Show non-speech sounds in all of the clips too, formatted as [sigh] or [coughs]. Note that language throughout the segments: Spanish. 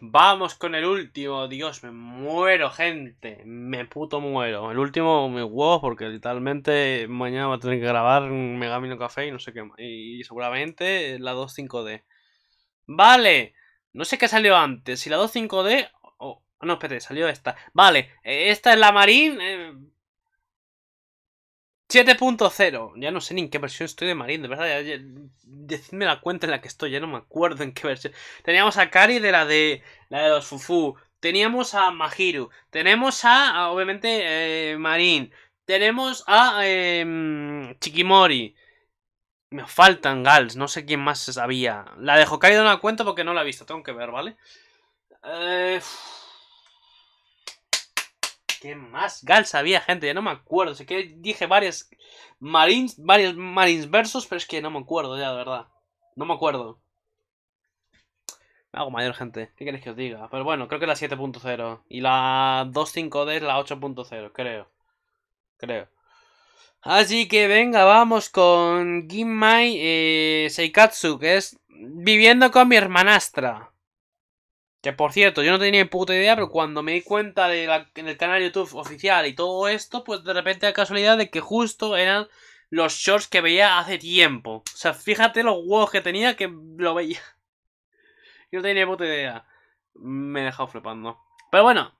vamos con el último. Dios, me muero, gente. Me puto muero. El último me huevo porque literalmente mañana va a tener que grabar un Megamino Café y no sé qué. Y seguramente la 2.5D. Vale. No sé qué salió antes. Si la 2.5D... no, espérate, salió esta. Vale. Eh, esta es la Marín. Eh, 7.0. Ya no sé ni en qué versión estoy de Marín, de verdad. Ya, decidme la cuenta en la que estoy, ya no me acuerdo en qué versión. Teníamos a Kari de la de la de los Fufu. Teníamos a Mahiru. Tenemos a, obviamente, eh, Marín. Tenemos a em, Chikimori, Me faltan Gals, no sé quién más sabía La de Hokkaido no la cuento porque no la he visto, tengo que ver, ¿vale? Eh. ¿Qué más gals había, gente? Ya no me acuerdo. sé que dije varias Marines, varios Marines versos pero es que no me acuerdo ya, de verdad. No me acuerdo. Me hago mayor, gente. ¿Qué queréis que os diga? Pero bueno, creo que la 7.0. Y la 2.5D es la 8.0, creo. Creo. Así que venga, vamos con Gimmai eh, Seikatsu, que es viviendo con mi hermanastra. Que por cierto, yo no tenía ni puta idea, pero cuando me di cuenta de la, en el canal de YouTube oficial y todo esto, pues de repente la casualidad de que justo eran los shorts que veía hace tiempo. O sea, fíjate los huevos que tenía que lo veía. [laughs] Yo no tenía ni puta idea. Me he dejado flipando. Pero bueno,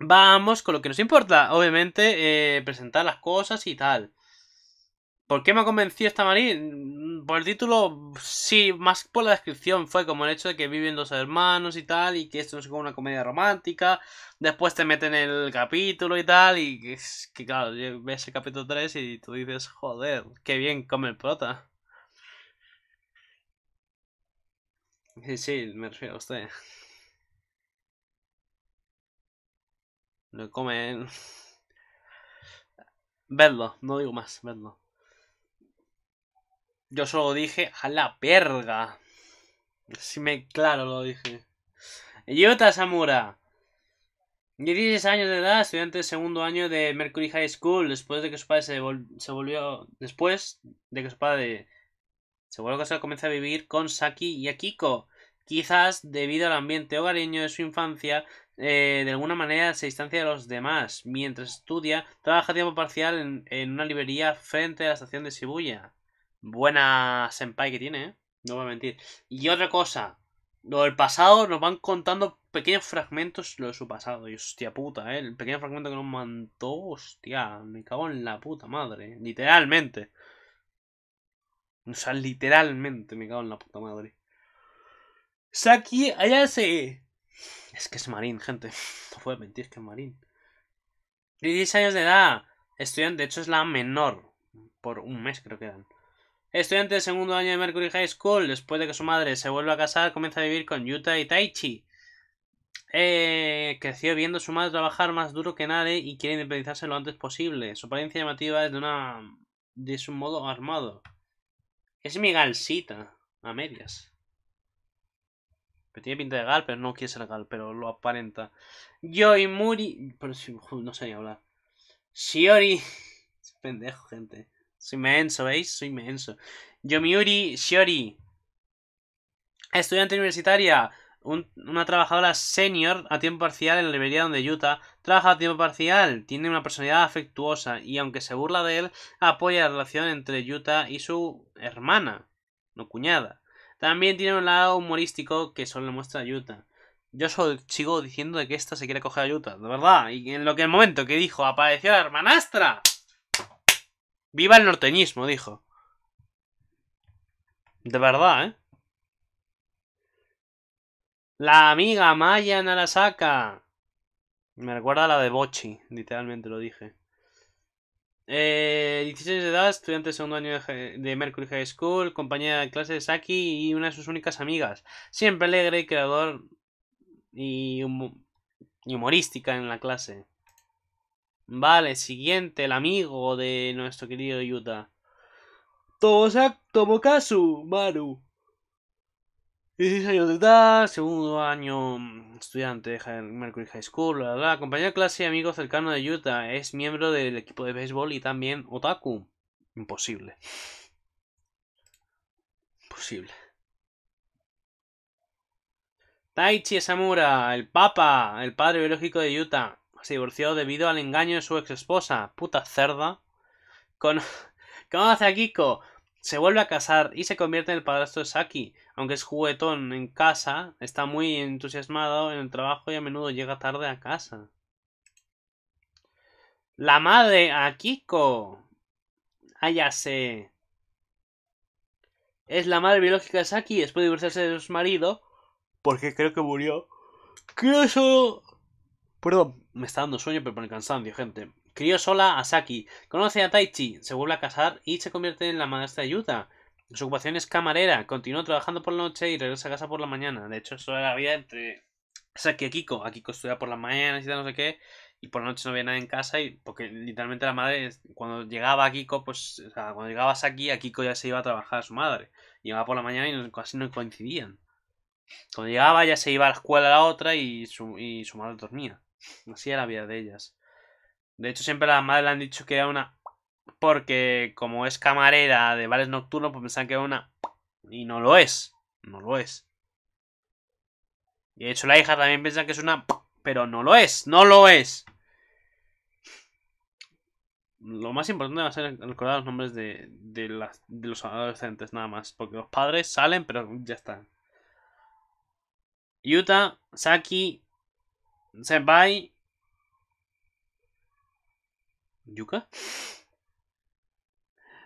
vamos con lo que nos importa. Obviamente, eh, presentar las cosas y tal. ¿Por qué me convenció esta mañana? Mm, por el título, sí, más por la descripción. Fue como el hecho de que viven dos hermanos y tal, y que esto no es como una comedia romántica. Después te meten el capítulo y tal, y que, claro, ves el capítulo 3 y tú dices, joder, qué bien come el prota. Sí, sí, me refiero a usted. Lo comen. Verlo, no digo más, verlo yo solo dije a la perga. Si me claro lo dije. Yota Samura. 16 años de edad, estudiante de segundo año de Mercury High School, después de que su padre se, volvió. Después de que su padre se volvió a casa, comienza a vivir con Saki y Akiko. Quizás debido al ambiente hogareño de su infancia, eh, de alguna manera se distancia de los demás. Mientras estudia, trabaja a tiempo parcial en, en una librería frente a la estación de Shibuya buena senpai que tiene, ¿eh? No voy a mentir. Y otra cosa, lo del pasado nos van contando pequeños fragmentos lo de su pasado. Y hostia puta, ¿eh? El pequeño fragmento que nos mandó, hostia, me cago en la puta madre. ¿eh? Literalmente. O sea, literalmente me cago en la puta madre. Saki, allá se... Es que es marín, gente. [laughs] No puedo mentir, que es marín. 10 años de edad. Estudiante, de hecho es la menor. Por un mes creo que eran. Estudiante de segundo año de Mercury High School, después de que su madre se vuelva a casar, comienza a vivir con Yuta y Taichi. Eh, creció viendo a su madre trabajar más duro que nadie y quiere independizarse lo antes posible. Su apariencia llamativa es de una. de su modo armado. Es mi galsita, a medias. tiene pinta de gal, pero no quiere ser gal, pero lo aparenta. Yo y Muri. Pero, no sé ni hablar. Shiori. [laughs] Es pendejo, gente. Soy inmenso, ¿veis? Soy inmenso. Yomiuri Shiori. Estudiante universitaria. una trabajadora senior a tiempo parcial en la librería donde Yuta Trabaja a tiempo parcial. Tiene una personalidad afectuosa. Y aunque se burla de él, apoya la relación entre Yuta y su hermana. No cuñada. También tiene un lado humorístico que solo le muestra a Yuta. Yo solo sigo diciendo que esta se quiere coger a Yuta. de verdad. Y en lo que el momento que dijo apareció la hermanastra. Viva el norteñismo, dijo. De verdad, ¿eh? La amiga Maya Narasaka. Me recuerda a la de Bochi, literalmente lo dije. Eh, 16 de edad, estudiante de segundo año de Mercury High School, compañera de clase de Saki y una de sus únicas amigas. Siempre alegre, y, creador. y humorística en la clase. Vale, siguiente, el amigo de nuestro querido Yuta. tomo Tomokazu Maru. 16 años de edad, segundo año mm, estudiante de Mercury High School, la, la, de clase y amigo cercano de Yuta, es miembro del equipo de béisbol y también otaku. Imposible. Imposible. Taichi Samura, el papa, el padre biológico de Yuta, se divorció debido al engaño de su ex esposa, puta cerda. Con... [laughs] hace a Kiko, se vuelve a casar y se convierte en el padrastro de Saki. Aunque es juguetón en casa, está muy entusiasmado en el trabajo y a menudo llega tarde a casa. La madre a Kiko. Ah, ya sé. Es la madre biológica de Saki después de divorciarse de su marido. Porque creo que murió. Creo eso. Perdón. Me está dando sueño, pero por el cansancio, gente. Crió sola a Saki. Conoce a Taichi. Se vuelve a casar y se convierte en la maestra de Yuta. Su ocupación es camarera. Continúa trabajando por la noche y regresa a casa por la mañana. De hecho, eso era la vida entre Saki y A Kiko estudia por la mañana y tal, no sé qué. Y por la noche no había nadie en casa. Y porque literalmente la madre, cuando llegaba Kiko, pues, o sea, cuando llegaba Saki, Kiko ya se iba a trabajar a su madre. Llegaba por la mañana y casi no coincidían. Cuando llegaba ya se iba a la escuela a la otra y su madre dormía. Así era la vida de ellas. De hecho, siempre a la madre le han dicho que era una. Porque como es camarera de bares nocturnos, pues pensaban que era una. Y no lo es. No lo es. Y de hecho, la hija también piensa que es una. Pero no lo es. No lo es. Lo más importante va a ser recordar los nombres de, de, de los adolescentes, nada más. Porque los padres salen, pero ya están. Yuta, Saki, Senpai, ¿Yuka?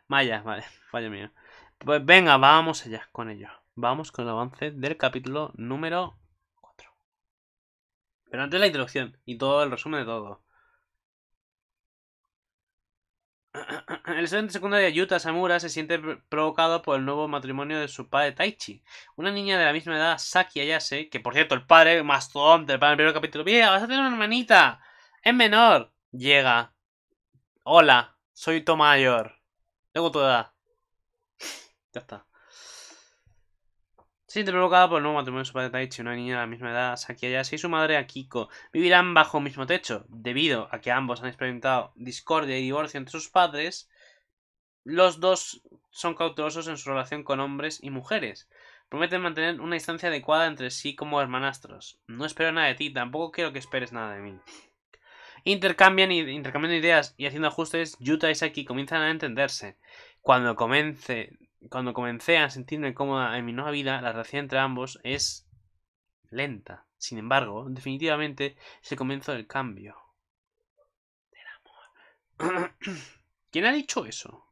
Maya, vale, vaya mío Pues venga, vamos allá con ello. Vamos con el avance del capítulo número 4. Pero antes la introducción y todo el resumen de todo. [clears throat] El estudiante secundario de Ayuta, Samura se siente provocado por el nuevo matrimonio de su padre Taichi, una niña de la misma edad, Saki Ayase, que por cierto el padre, mastodonte, el padre del primer capítulo, mira, vas a tener una hermanita, es menor, llega, hola, soy Tomayor, tengo tu edad, ya está. Se provocada por el nuevo matrimonio de su padre Taichi, una niña de la misma edad, Sakiayashi, y su madre Akiko. Vivirán bajo el mismo techo. Debido a que ambos han experimentado discordia y divorcio entre sus padres, los dos son cautelosos en su relación con hombres y mujeres. Prometen mantener una distancia adecuada entre sí como hermanastros. No espero nada de ti, tampoco quiero que esperes nada de mí. Intercambian, ideas y haciendo ajustes, Yuta y Saki comienzan a entenderse. Cuando comence cuando comencé a sentirme cómoda en mi nueva vida, la relación entre ambos es lenta. Sin embargo, definitivamente se comenzó el cambio. [coughs] ¿Quién ha dicho eso?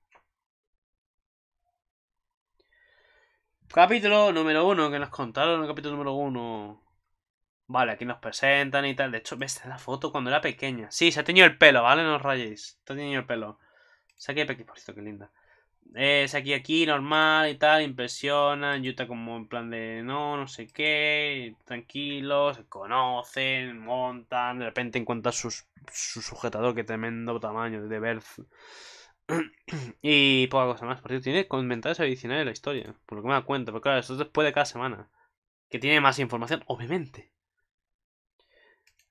Capítulo número uno, que nos contaron el capítulo número uno. Vale, aquí nos presentan y tal. De hecho, ves la foto cuando era pequeña. Sí, se ha tenido el pelo, ¿vale? No os rayéis. Se ha teñido el pelo. Saqué el pequeño, por cierto, qué linda es aquí, aquí, normal y tal, impresionan, yuta como en plan de no, no sé qué, tranquilos, se conocen, montan, de repente encuentras su sujetador, que tremendo tamaño, de ver [clears throat] y poca cosa más, por cierto, tiene comentarios adicionales de la historia, por lo que me da cuenta, pero claro, esto es después de cada semana, que tiene más información, obviamente.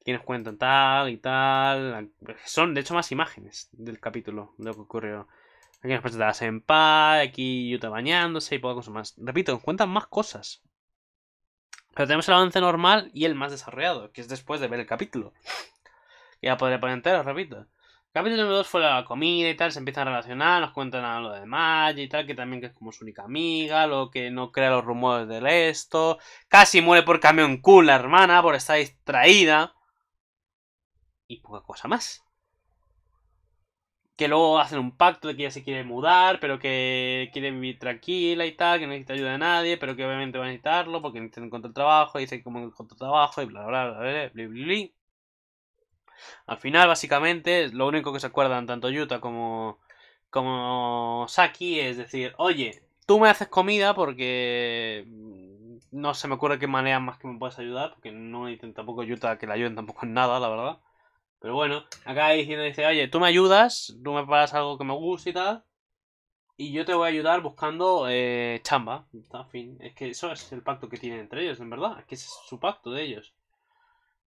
quienes cuentan tal y tal, son de hecho más imágenes del capítulo, de lo que ocurrió. Aquí nos presentas en paz, aquí Yuta bañándose y poca cosa más. Repito, nos cuentan más cosas. Pero tenemos el avance normal y el más desarrollado, que es después de ver el capítulo. ya podré poner entero, repito. capítulo número 2 fue la comida y tal, se empiezan a relacionar, nos cuentan a lo de Maggie y tal, que también que es como su única amiga, lo que no crea los rumores del esto. Casi muere por camión cool la hermana, por estar distraída. Y poca cosa más que luego hacen un pacto de que ella se quiere mudar, pero que quiere vivir tranquila y tal, que no necesita ayuda de nadie, pero que obviamente va a necesitarlo porque necesita encontrar trabajo, y dice cómo encontrar trabajo y bla bla bla bla bla bla. Al final, básicamente, lo único que se acuerdan tanto Yuta como, como Saki es decir, oye, tú me haces comida porque no se me ocurre qué manera más que me puedes ayudar, porque no necesitan tampoco Yuta que la ayude tampoco en nada, la verdad. Pero bueno, acá diciendo, dice, oye, tú me ayudas, tú me pagas algo que me guste y tal. Y yo te voy a ayudar buscando eh, chamba. En fin, es que eso es el pacto que tienen entre ellos, en verdad. Es que es su pacto de ellos.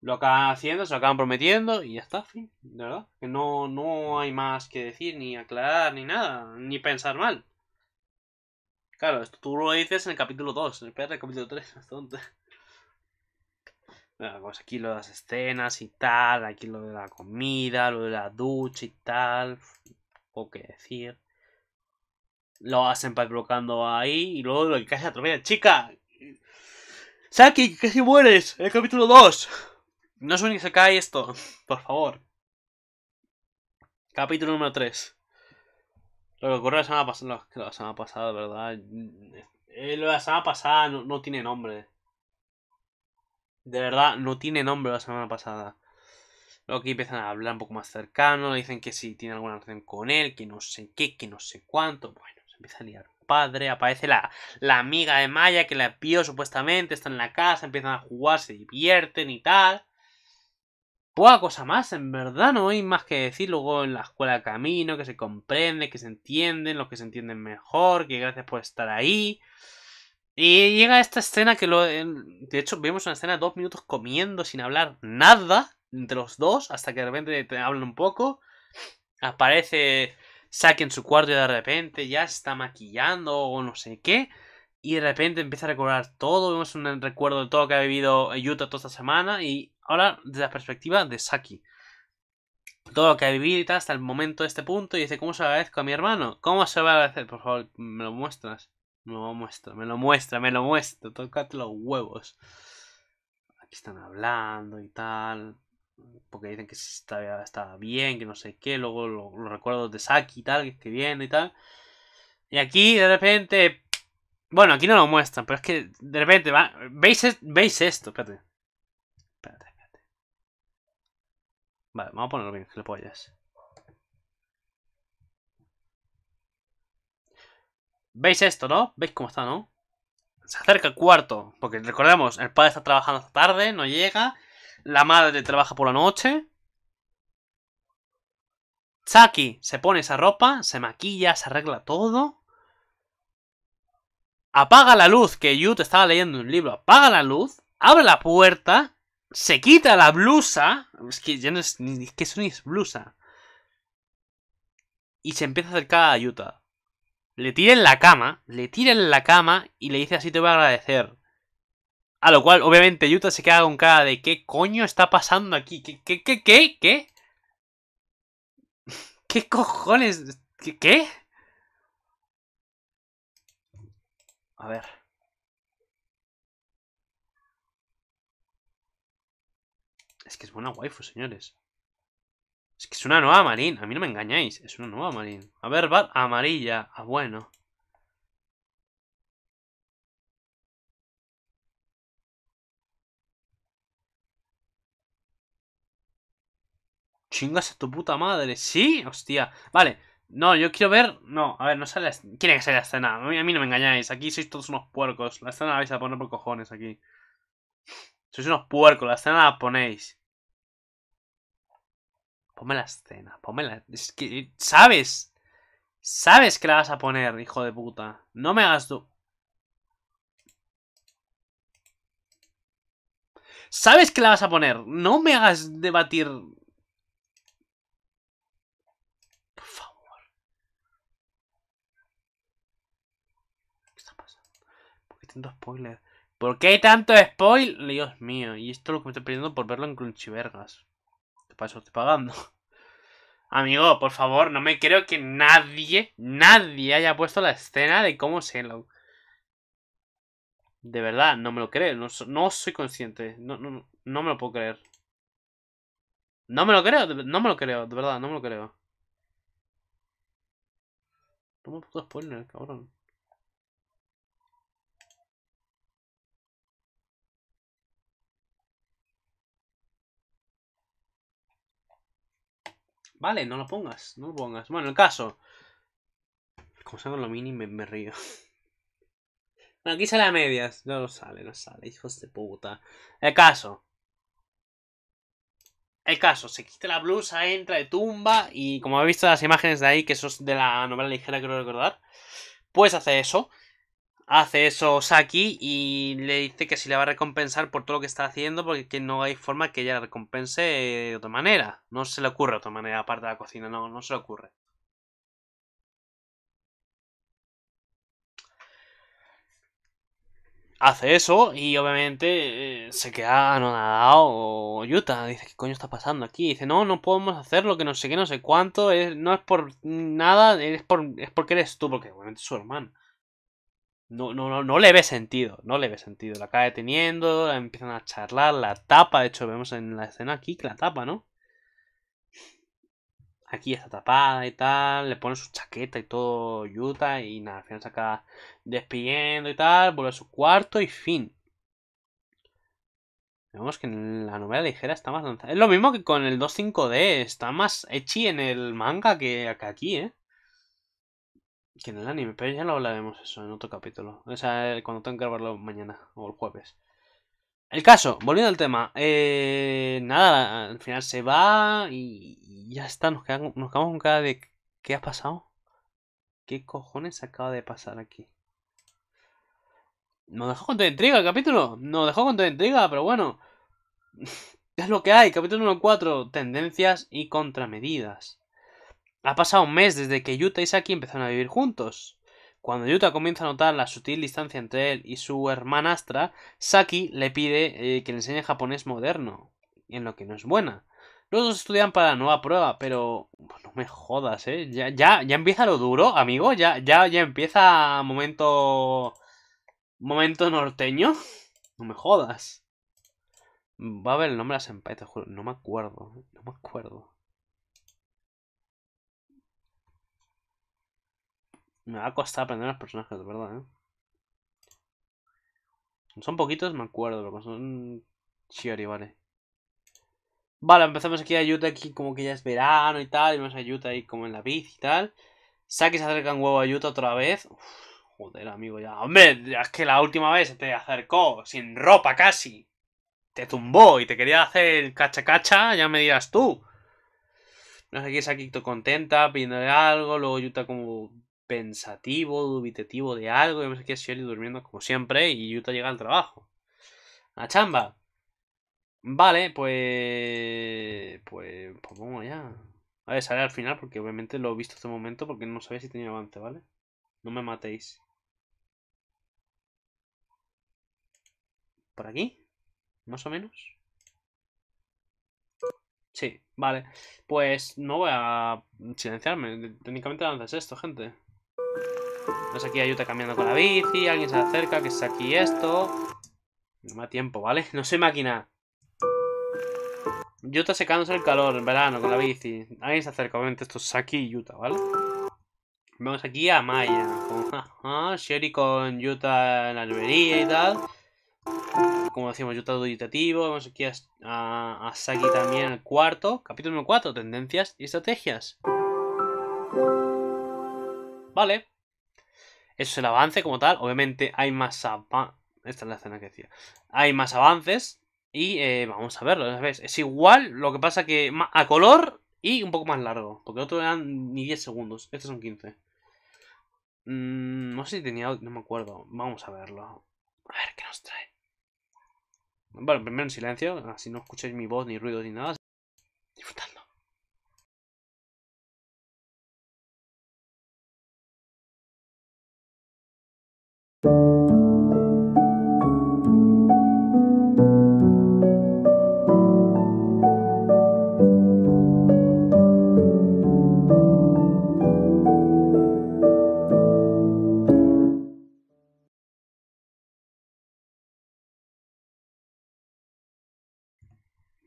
Lo acaban haciendo, se lo acaban prometiendo y ya está, fin. De verdad. Que no, no hay más que decir, ni aclarar, ni nada, ni pensar mal. Claro, esto tú lo dices en el capítulo 2, en el capítulo 3, donde... [laughs] Ah, pues aquí lo de las escenas y tal, aquí lo de la comida, lo de la ducha y tal, o qué decir. Lo hacen para colocando ahí y luego lo que casi atropella. ¡Chica! ¡Saki, casi mueres! el capítulo 2. No es se cae esto, [laughs] por favor. Capítulo número 3. Lo que ocurrió la semana pasada, ¿verdad? Eh, la semana pasada no, no tiene nombre. De verdad, no tiene nombre la semana pasada. Luego aquí empiezan a hablar un poco más cercano, le dicen que si sí, tiene alguna relación con él, que no sé qué, que no sé cuánto. Bueno, se empieza a liar padre, aparece la, la amiga de Maya que la vio supuestamente, está en la casa, empiezan a jugar, se divierten y tal. Poca cosa más, en verdad no hay más que decir. Luego en la escuela camino, que se comprende, que se entienden, los que se entienden mejor, que gracias por estar ahí. Y llega esta escena que lo. De hecho, vemos una escena de dos minutos comiendo sin hablar nada entre los dos, hasta que de repente te hablan un poco. Aparece Saki en su cuarto y de repente ya está maquillando o no sé qué. Y de repente empieza a recordar todo. Vemos un recuerdo de todo lo que ha vivido Yuta toda esta semana. Y ahora desde la perspectiva de Saki. Todo lo que ha vivido hasta el momento de este punto. Y dice, ¿cómo se lo agradezco a mi hermano? ¿Cómo se va a agradecer? Por favor, me lo muestras. Me lo muestra, me lo muestra, me lo muestra. Tócate los huevos. Aquí están hablando y tal. Porque dicen que Estaba bien, que no sé qué. Luego los recuerdos de Saki y tal, que bien y tal. Y aquí de repente. Bueno, aquí no lo muestran, pero es que de repente va. ¿Veis, ¿Veis esto? Espérate. Espérate, espérate. Vale, vamos a ponerlo bien, que le pollas. ¿Veis esto, no? ¿Veis cómo está, no? Se acerca el cuarto, porque recordemos, el padre está trabajando hasta tarde, no llega. La madre trabaja por la noche. Chucky se pone esa ropa, se maquilla, se arregla todo. Apaga la luz, que Yuta estaba leyendo un libro. Apaga la luz, abre la puerta, se quita la blusa. Es que ya no es, es que eso ni es blusa. Y se empieza a acercar a Yuta le tira la cama, le tira la cama y le dice así te voy a agradecer. A lo cual, obviamente, Yuta se queda con cara de ¿qué coño está pasando aquí? ¿Qué, qué, qué, qué? ¿Qué, [laughs] cojones? ¿Qué, ¿Qué? A ver. Es que es buena waifu, señores. Es una nueva Marín. A mí no me engañáis. Es una nueva Marín. A ver, va amarilla. Ah, bueno. Chingas a tu puta madre. Sí, hostia. Vale. No, yo quiero ver... No, a ver, no sale... Quiere que salga la escena. a mí no me engañáis. Aquí sois todos unos puercos. La escena la vais a poner por cojones aquí. Sois unos puercos. La escena la ponéis. Ponme la escena, ponme la... Es que... Eh, ¿Sabes? ¿Sabes que la vas a poner, hijo de puta? No me hagas tú... ¿Sabes que la vas a poner? No me hagas debatir... Por favor. ¿Qué está pasando? ¿Por qué tanto spoiler? ¿Por qué hay tanto spoiler? Dios mío, y esto es lo que me estoy pidiendo por verlo en vergas para eso estoy pagando. [laughs] Amigo, por favor, no me creo que nadie, nadie haya puesto la escena de cómo se lo... De verdad, no me lo creo, no, soy consciente, no, no, no me lo puedo creer. No me lo creo, no me lo creo, de verdad, no me lo creo. Toma puto spoiler, cabrón. Vale, no lo pongas, no lo pongas. Bueno, el caso. Como con lo mini me, río. [laughs] Bueno, aquí sale a medias. No, lo sale, no sale, hijos de puta. El caso. El caso, se quita la blusa, entra de tumba y como habéis visto las imágenes de ahí, que eso de la novela ligera, creo recordar, pues hace eso hace eso Saki y le dice que si le va a recompensar por todo lo que está haciendo porque no hay forma que ella la recompense eh, de otra manera. No se le ocurre otra manera aparte de la cocina, no, no se le ocurre. Hace eso y obviamente eh, se queda anonadado Yuta. Dice, ¿qué coño está pasando aquí? Dice, no, no podemos hacerlo, que no sé qué, no sé cuánto. no es por nada, es, es porque eres tú, porque obviamente es su hermano. No, le ve sentido, no le ve sentido. La acaba deteniendo, empiezan a charlar, la tapa, de hecho vemos en la escena aquí que la tapa, ¿no? Aquí está tapada y tal, le pone su chaqueta y todo yuta y nada, al final se acaba despidiendo y tal, vuelve a su cuarto y fin. Vemos que en la novela ligera está más lanzada. Es lo mismo que con el 2.5D, está más echi en el manga que, que aquí, ¿eh? Que en el anime, pero ya lo hablaremos eso en otro capítulo. O sea, cuando tengo que grabarlo mañana o el jueves. El caso, volviendo al tema. Eh, nada, al final se va y ya está. Nos quedamos, nos quedamos con cara de... ¿Qué ha pasado? ¿Qué cojones acaba de pasar aquí? Nos dejó con toda intriga el capítulo. Nos dejó con toda intriga, pero bueno. [laughs] es lo que hay. Capítulo 1-4, Tendencias y contramedidas. Ha pasado un mes desde que Yuta y Saki empezaron a vivir juntos. Cuando Yuta comienza a notar la sutil distancia entre él y su hermanastra, Saki le pide eh, que le enseñe japonés moderno, en lo que no es buena. Los dos estudian para la nueva prueba, pero no me jodas, ¿eh? Ya, ya, ya empieza lo duro, amigo, ya, ya, ya empieza momento... momento norteño. No me jodas. Va a haber el nombre la Senpai, te juro. No me acuerdo. No me acuerdo. Me va a aprender los personajes, de verdad, ¿eh? Son poquitos, me acuerdo, pero son Chiori, vale. Vale, empezamos aquí a Yuta, aquí como que ya es verano y tal, y más a Yuta ahí como en la bici y tal. Saki se acerca un huevo a Yuta otra vez. joder, amigo, ya. Hombre, es que la última vez se te acercó, sin ropa casi. Te tumbó y te quería hacer cacha cacha, ya me dirás tú. No sé, aquí Saki contenta, pidiéndole algo, luego Yuta como pensativo, dubitativo de algo, Yo no sé qué, Shelly durmiendo como siempre, y Yuta llega al trabajo. A chamba. Vale, pues... Pues, pues vamos ya. A ver, sale al final porque obviamente lo he visto este momento porque no sabía si tenía avance, ¿vale? No me matéis. ¿Por aquí? ¿Más o menos? Sí, vale. Pues no voy a silenciarme. Técnicamente avanzas esto, gente. Vamos aquí a Yuta cambiando con la bici, alguien se acerca, que es aquí esto. No me da tiempo, ¿vale? [laughs] No soy máquina. Yuta secándose el calor en verano con la bici. Alguien se acerca, obviamente esto es aquí y Yuta, ¿vale? Vamos aquí a Maya. Con, Sherry con Yuta en la albería y tal. Como decimos, Yuta auditativo. Vamos aquí a, Saki también en el cuarto. Capítulo 4, tendencias y estrategias. Vale. Eso es el avance como tal. Obviamente hay más avances. Esta es la escena que decía. Hay más avances. Y eh, vamos a verlo. Es igual, lo que pasa que a color y un poco más largo. Porque otro eran ni 10 segundos. Estos son 15. Mm, no sé si tenía... No me acuerdo. Vamos a verlo. A ver qué nos trae. Bueno, primero en silencio. Así no escucháis mi voz, ni ruido, ni nada.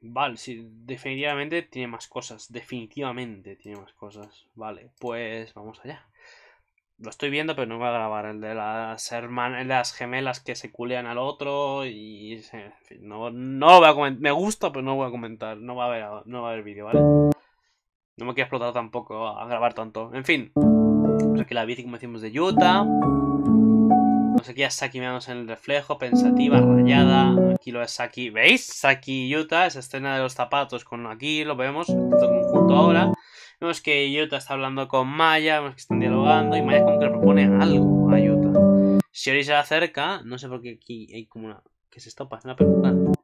Vale, sí, definitivamente tiene más cosas. Definitivamente tiene más cosas. Vale, pues vamos allá. Lo estoy viendo, pero no voy a grabar el de las hermanas, las gemelas que se culean al otro y en fin, no, no lo voy a comentar. Me gusta, pero no voy a comentar. No va a haber, vídeo, ¿vale? No me quiero explotar tampoco a grabar tanto. En fin, pues aquí la bici como decimos de Utah. Aquí aquí a Saki miramos en el reflejo, pensativa, rayada. Aquí lo es Saki. ¿Veis? Saki Yuta, esa escena de los zapatos con aquí, lo vemos, todo conjunto ahora. Vemos que Yuta está hablando con Maya, vemos que están dialogando y Maya como que le propone algo a Yuta. Si Ori se acerca, no sé por qué aquí hay como una... ¿Qué se está pasando? Una pregunta.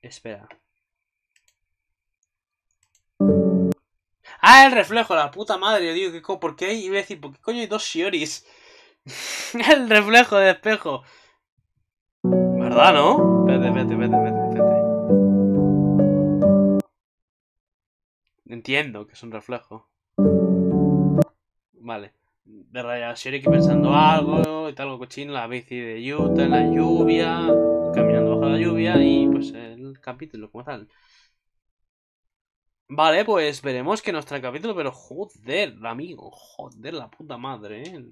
Espera. Ah, el reflejo, la puta madre. digo, ¿por qué Y a decir, ¿por qué coño hay dos Shioris? [laughs] el reflejo de espejo. ¿Verdad, no? Vete, vete, vete, vete, vete. Entiendo que es un reflejo. Vale. De Shiori aquí pensando algo y tal, cochino, la bici de Utah, la lluvia, caminando bajo la lluvia y pues el capítulo como tal. Vale, pues veremos que nos trae el capítulo, pero joder, amigo, joder, la puta madre, ¿eh?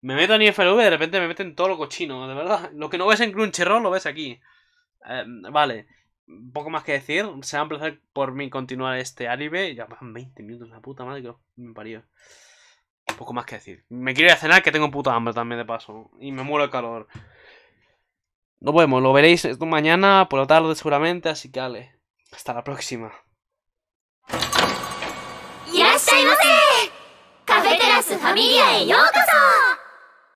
Me meto en IFLV de repente me meten todo lo cochino, de verdad. Lo que no ves en Crunchyroll lo ves aquí. Em, vale, poco más que decir. Será un placer por mí continuar este anime. Ya van 20 minutos, la puta madre que me parió. Poco más que decir. Me quiero ir a cenar que tengo puta hambre también de paso. Y me muero de calor. Nos vemos, lo veréis mañana por la tarde seguramente, así que vale. Hasta la próxima. ゃいませカフェテラスファミリアへようこそ